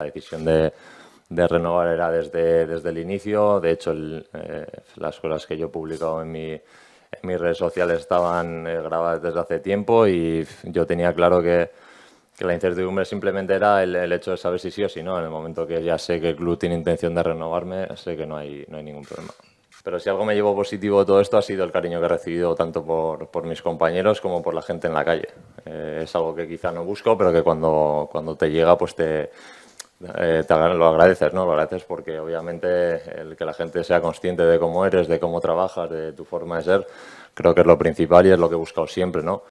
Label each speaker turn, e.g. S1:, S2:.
S1: La decisión de, renovar era desde, desde el inicio. De hecho, eh, las cosas que yo he publicado en, en mis redes sociales estaban eh, grabadas desde hace tiempo y yo tenía claro que, la incertidumbre simplemente era el, hecho de saber si sí o si no. En el momento que ya sé que el club tiene intención de renovarme, sé que no hay, no hay ningún problema. Pero si algo me llevó positivo todo esto ha sido el cariño que he recibido tanto por, mis compañeros como por la gente en la calle. Eh, es algo que quizá no busco, pero que cuando, cuando te llega pues te, eh, te lo agradeces, ¿no? Lo agradeces porque obviamente el que la gente sea consciente de cómo eres, de cómo trabajas, de tu forma de ser, creo que es lo principal y es lo que he buscado siempre, ¿no?